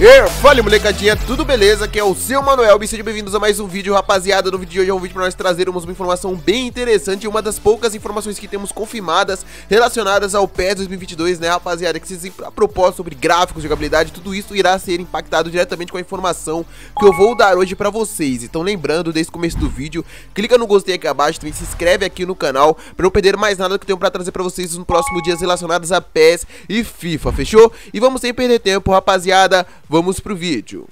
E fala molecadinha, tudo beleza? Aqui é o seu Manuel e sejam bem-vindos a mais um vídeo, rapaziada. No vídeo de hoje é um vídeo para nós trazermos uma informação bem interessante e uma das poucas informações que temos confirmadas relacionadas ao PES 2022, né, rapaziada? Que se a propósito sobre gráficos, jogabilidade, tudo isso irá ser impactado diretamente com a informação que eu vou dar hoje para vocês. Então, lembrando, desde o começo do vídeo, clica no gostei aqui abaixo, também se inscreve aqui no canal para não perder mais nada que eu tenho para trazer para vocês nos próximos dias relacionados a PES e FIFA, fechou? E vamos sem perder tempo, rapaziada. Vamos pro vídeo.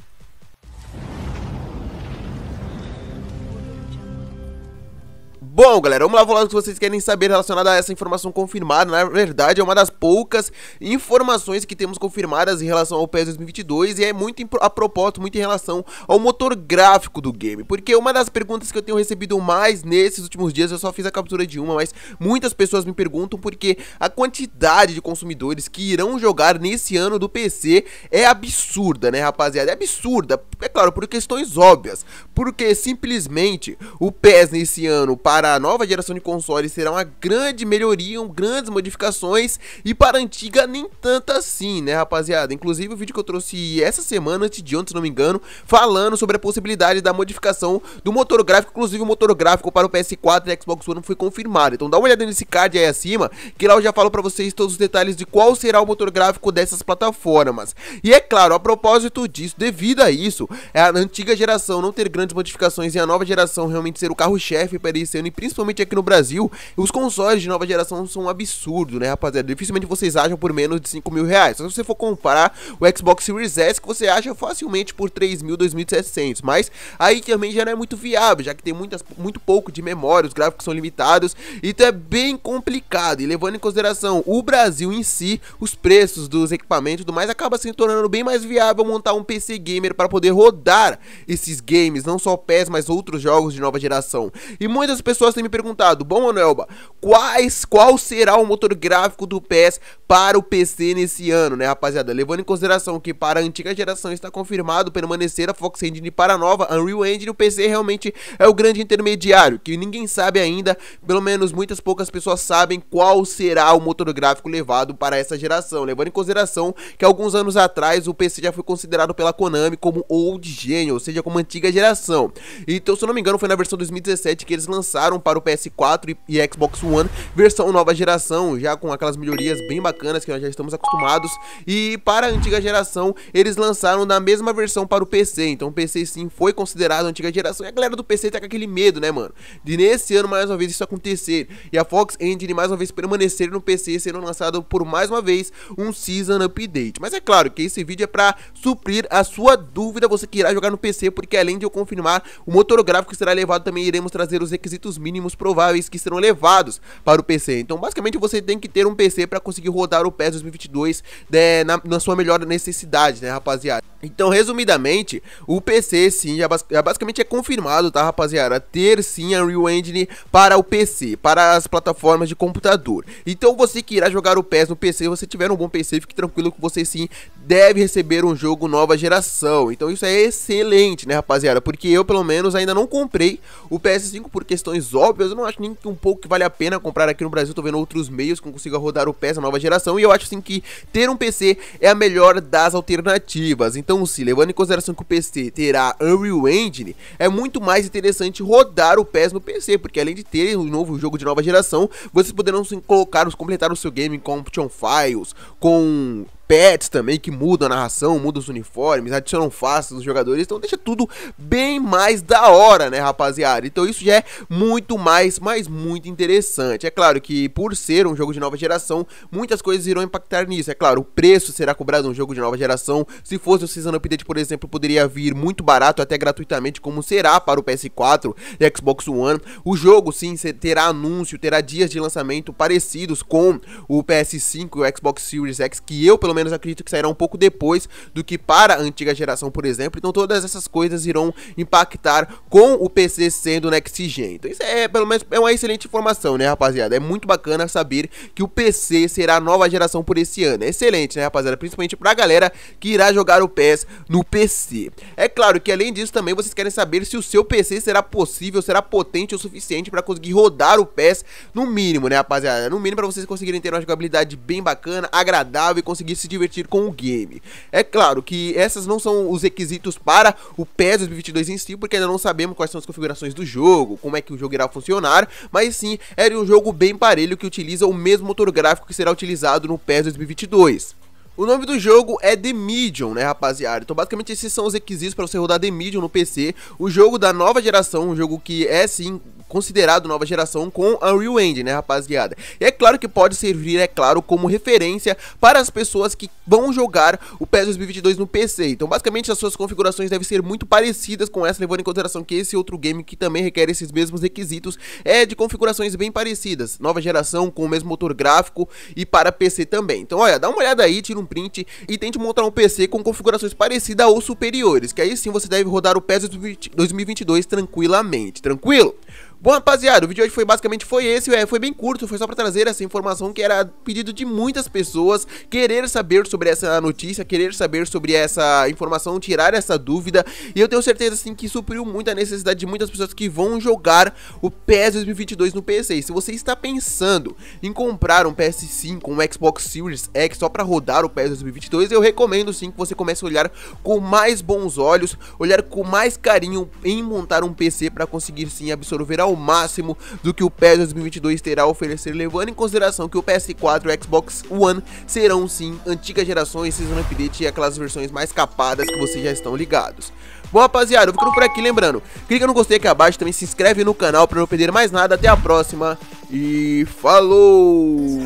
Bom, galera, vamos lá falar o que vocês querem saber relacionado a essa informação confirmada. Na verdade, é uma das poucas informações que temos confirmadas em relação ao PES 2022 e é muito a propósito, muito em relação ao motor gráfico do game. Porque uma das perguntas que eu tenho recebido mais nesses últimos dias, eu só fiz a captura de uma, mas muitas pessoas me perguntam porque a quantidade de consumidores que irão jogar nesse ano do PC é absurda, né, rapaziada? É absurda, é claro, por questões óbvias. Porque simplesmente o PES nesse ano para para a nova geração de consoles será uma grande melhoria, um, grandes modificações e para a antiga nem tanto assim, né, rapaziada? Inclusive o vídeo que eu trouxe essa semana, antes de ontem, se não me engano, falando sobre a possibilidade da modificação do motor gráfico, inclusive o motor gráfico para o PS4 e Xbox One foi confirmado. Então dá uma olhada nesse card aí acima, que lá eu já falo para vocês todos os detalhes de qual será o motor gráfico dessas plataformas. E é claro, a propósito disso, devido a isso, é a antiga geração não ter grandes modificações e a nova geração realmente ser o carro-chefe para ele ser principalmente aqui no Brasil, os consoles de nova geração são um absurdo, né, rapaziada? Dificilmente vocês acham por menos de 5 mil reais. se você for comparar o Xbox Series S, que você acha facilmente por 3 mil, 2.700. Mas aí também já não é muito viável, já que tem muitas, muito pouco de memória, os gráficos são limitados. Então é bem complicado. E levando em consideração o Brasil em si, os preços dos equipamentos e tudo mais, acaba se tornando bem mais viável montar um PC gamer para poder rodar esses games, não só PES, mas outros jogos de nova geração. E muitas pessoas pessoas têm me perguntado, bom Manuelba, quais, qual será o motor gráfico do PS para o PC nesse ano, né, rapaziada? Levando em consideração que para a antiga geração está confirmado permanecer a Fox Engine para a nova Unreal Engine, o PC realmente é o grande intermediário, que ninguém sabe ainda, pelo menos muitas poucas pessoas sabem qual será o motor gráfico levado para essa geração, levando em consideração que alguns anos atrás o PC já foi considerado pela Konami como old gen, ou seja, como antiga geração. Então, se eu não me engano, foi na versão 2017 que eles lançaram lançaram para o PS4 e, e Xbox One, versão nova geração, já com aquelas melhorias bem bacanas que nós já estamos acostumados. E para a antiga geração, eles lançaram da mesma versão para o PC. Então o PC sim foi considerado antiga geração. E a galera do PC tá com aquele medo, né, mano? De nesse ano mais uma vez isso acontecer. E a Fox Engine mais uma vez permanecer no PC, sendo lançado por mais uma vez um Season Update. Mas é claro que esse vídeo é para suprir a sua dúvida, você que irá jogar no PC, porque além de eu confirmar o motor gráfico que será levado, também iremos trazer os requisitos mínimos prováveis que serão levados para o PC. Então, basicamente, você tem que ter um PC para conseguir rodar o PES 2022 né, na, na sua melhor necessidade, né, rapaziada? Então, resumidamente, o PC sim, já, bas já, basicamente é confirmado, tá, rapaziada? Ter sim a Unreal Engine para o PC, para as plataformas de computador. Então, você que irá jogar o PES no PC, você tiver um bom PC, fique tranquilo que você sim deve receber um jogo nova geração. Então, isso é excelente, né, rapaziada? Porque eu, pelo menos, ainda não comprei o PS5 por questões óbvias. Eu não acho nem que um pouco que vale a pena comprar aqui no Brasil. Tô vendo outros meios que eu consiga rodar o PES nova geração. E eu acho sim que ter um PC é a melhor das alternativas. Então, então, se levando em consideração que o PC terá Unreal Engine, é muito mais interessante rodar o PES no PC, porque além de ter um novo jogo de nova geração, vocês poderão sim, colocar, completar o seu game com Option Files, com pets também que mudam a narração, mudam os uniformes, adicionam faces dos jogadores, então deixa tudo bem mais da hora, né, rapaziada? Então isso já é muito mais, mas muito interessante. É claro que por ser um jogo de nova geração, muitas coisas irão impactar nisso. É claro, o preço será cobrado um jogo de nova geração. Se fosse o Season Update, por exemplo, poderia vir muito barato, até gratuitamente, como será para o PS4 e Xbox One. O jogo sim terá anúncio, terá dias de lançamento parecidos com o PS5 e o Xbox Series X, que eu pelo menos acredito que sairá um pouco depois do que para a antiga geração, por exemplo. Então todas essas coisas irão impactar com o PC sendo next gen. Então isso é, pelo menos, é uma excelente informação, né, rapaziada? É muito bacana saber que o PC será a nova geração por esse ano. É excelente, né, rapaziada? Principalmente pra galera que irá jogar o PES no PC. É claro que além disso também vocês querem saber se o seu PC será possível, será potente o suficiente para conseguir rodar o PES no mínimo, né, rapaziada? No mínimo para vocês conseguirem ter uma jogabilidade bem bacana, agradável e conseguir se se divertir com o game. É claro que essas não são os requisitos para o PES 2022 em si, porque ainda não sabemos quais são as configurações do jogo, como é que o jogo irá funcionar, mas sim, era é um jogo bem parelho que utiliza o mesmo motor gráfico que será utilizado no PES 2022. O nome do jogo é The Medium, né, rapaziada? Então, basicamente, esses são os requisitos para você rodar The Medium no PC. O jogo da nova geração, um jogo que é, sim, considerado nova geração com Unreal Engine, né, rapaziada? E é claro que pode servir, é claro, como referência para as pessoas que vão jogar o PES 2022 no PC. Então, basicamente, as suas configurações devem ser muito parecidas com essa, levando em consideração que esse outro game que também requer esses mesmos requisitos é de configurações bem parecidas. Nova geração, com o mesmo motor gráfico e para PC também. Então, olha, dá uma olhada aí, tira um print e tente montar um PC com configurações parecidas ou superiores, que aí sim você deve rodar o PES 2022 tranquilamente, tranquilo? Bom, rapaziada, o vídeo de hoje foi basicamente foi esse, é, foi bem curto, foi só pra trazer essa informação que era pedido de muitas pessoas querer saber sobre essa notícia, querer saber sobre essa informação, tirar essa dúvida, e eu tenho certeza, assim, que supriu muito a necessidade de muitas pessoas que vão jogar o PES 2022 no PC. Se você está pensando em comprar um PS5, um Xbox Series X só pra rodar o PES 2022, eu recomendo, sim, que você comece a olhar com mais bons olhos, olhar com mais carinho em montar um PC pra conseguir, sim, absorver a ao máximo do que o PES 2022 terá a oferecer, levando em consideração que o PS4 e o Xbox One serão sim antigas gerações, season update e aquelas versões mais capadas que vocês já estão ligados. Bom rapaziada, eu ficando por aqui, lembrando, clica no gostei aqui abaixo, também se inscreve no canal para não perder mais nada, até a próxima e falou!